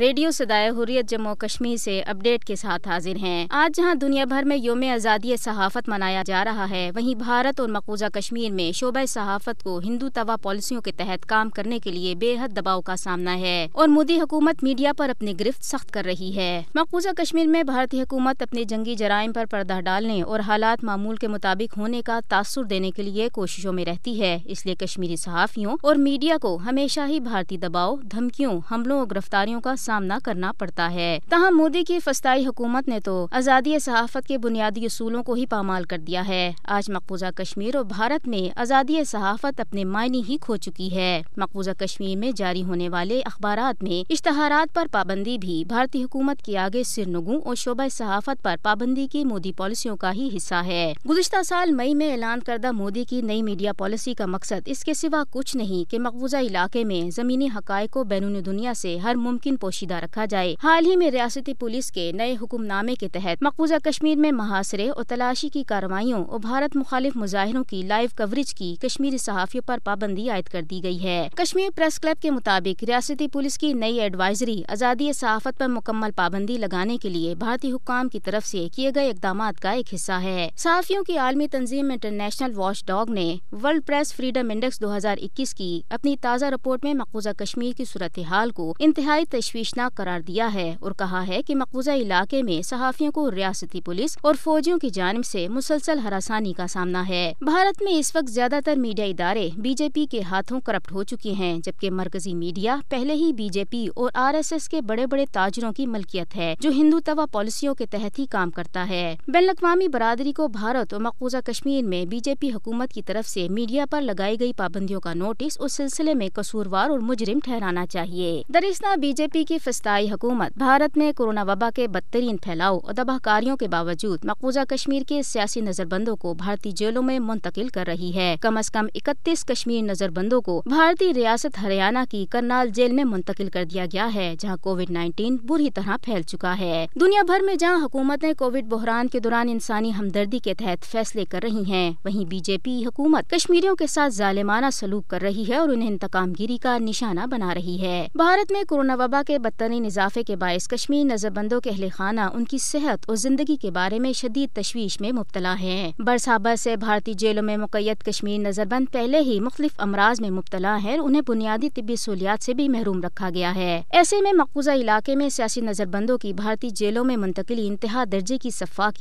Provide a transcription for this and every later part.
radio Sadaye Hurriyat Jammu Kashmir से update के साथ हाजिर हैं आज जहां दुनिया भर में योम आज़ादी सहाफ़त मनाया जा रहा है वहीं भारत और मकबूजा कश्मीर में शोबा सहाफ़त को हिंदू तवा पॉलिसियों के तहत काम करने के लिए बेहद दबाव का सामना है और मोदी हुकूमत मीडिया पर अपनी गिरफ्त सख्त कर रही है मकबूजा कश्मीर में भारतीय हुकूमत अपने जंगी जराइम पर पर्दा डालने और हालात मामूल के मुताबिक होने का तासर देने के लिए कोशिशों में रहती है इसलिए कश्मीरी सहाफ़ियों और मीडिया को हमेशा ही भारतीय दबाव धमकियों हमलों और गिरफ्तारियों का सामना करना पड़ता है तहाँ मोदी की फस्ताई हुकूमत ने तो आज़ादी सहाफत के बुनियादी असूलों को ही पामाल कर दिया है आज मकबूजा कश्मीर और भारत में आज़ादी सहाफत अपने मायने ही खो चुकी है मकबूजा कश्मीर में जारी होने वाले अखबार में इश्तहारात पर पाबंदी भी भारतीय हुकूमत के आगे सिर सिरनगों और शोबा सहाफत आरोप पाबंदी की मोदी पॉलिसियों का ही हिस्सा है गुजशत साल मई में ऐलान करदा मोदी की नई मीडिया पॉलिसी का मकसद इसके सिवा कुछ नहीं की मकबूजा इलाके में ज़मीनी हक़ को बैरून दुनिया ऐसी हर मुमकिन पोशीदा रखा जाए हाल ही में रियाती पुलिस के नए हुक्मनामे के तहत मकबूजा कश्मीर में मुहासरे और तलाशी की कार्रवाइयों और भारत मुखालिफ मुजाहरों की लाइव कवरेज की कश्मीरी सहाफियों आरोप पाबंदी आयद कर दी गयी है कश्मीर प्रेस क्लब के मुताबिक रियाती पुलिस की नई एडवाइजरी आज़ादी सहाफत आरोप मुकम्मल पाबंदी लगाने के लिए भारतीय हुकाम की तरफ ऐसी किए गए इकदाम का एक हिस्सा है सहाफियों की आलमी तंजीम इंटरनेशनल वॉश डॉग ने वर्ल्ड प्रेस फ्रीडम इंडेक्स दो हजार इक्कीस की अपनी ताज़ा रिपोर्ट में मकबूजा कश्मीर की सूरत हाल को इंतहाई तशवीश पेशना करार दिया है और कहा है की मकबूजा इलाके में सहाफ़ियों को रियासती पुलिस और फौजियों की जानब ऐसी मुसलसल हरासानी का सामना है भारत में इस वक्त ज्यादातर मीडिया इदारे बीजेपी के हाथों करप्ट हो चुके हैं जबकि मरकजी मीडिया पहले ही बीजेपी और आर एस एस के बड़े बड़े ताजरों की मलकियत है जो हिंदू तवा पॉलिसियों के तहत ही काम करता है बैन अवी बरदरी को भारत और मकबूजा कश्मीर में बीजेपी हुकूमत की तरफ ऐसी मीडिया आरोप लगाई गयी पाबंदियों का नोटिस उस सिलसिले में कसूरवार और मुजरिम ठहराना चाहिए दरिश्ता बीजेपी की की फस्ताई हुकूमत भारत में कोरोना वबा के बदतरीन फैलाव और तबाहकारियों के बावजूद मकबूजा कश्मीर के सियासी नजरबंदों को भारतीय जेलों में मुंतकिल कर रही है कम अज कम इकतीस कश्मीर नजरबंदों को भारतीय रियासत हरियाणा की करनाल जेल में मुंतकिल कर दिया गया है जहाँ कोविड नाइन्टीन बुरी तरह फैल चुका है दुनिया भर में जहाँ हुकूमतें कोविड बहरान के दौरान इंसानी हमदर्दी के तहत फैसले कर रही है वही बीजेपी हुकूमत कश्मीरियों के साथ जालेमाना सलूक कर रही है और उन्हें इंतकामगिरी का निशाना बना रही है भारत में कोरोना वबा के बदतरीन इजाफे के बायस कश्मीर नजरबंदों के अहल खाना उनकी सेहत और जिंदगी के बारे में शदीद तशवीश में मुबतला है बरसाबर से भारतीय जेलों में मुकैद कश्मीर नजरबंद पहले ही मुख्तलिफ अमराज में मुबतला है उन्हें बुनियादी तबी सहूलियात ऐसी भी महरूम रखा गया है ऐसे में मकबूजा इलाके में सियासी नजरबंदों की भारतीय जेलों में मुंतकली इंतहा दर्जे की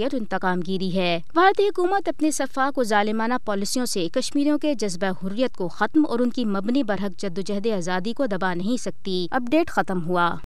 और इंतकाम गिरी है भारतीय हुकूमत अपने सफाक और जालिमाना पॉलिसियों ऐसी कश्मीरों के जज्बा हुर्रियत को खत्म और उनकी मबनी बरहक जद्दोजहद आज़ादी को दबा नहीं सकती अपडेट खत्म हुआ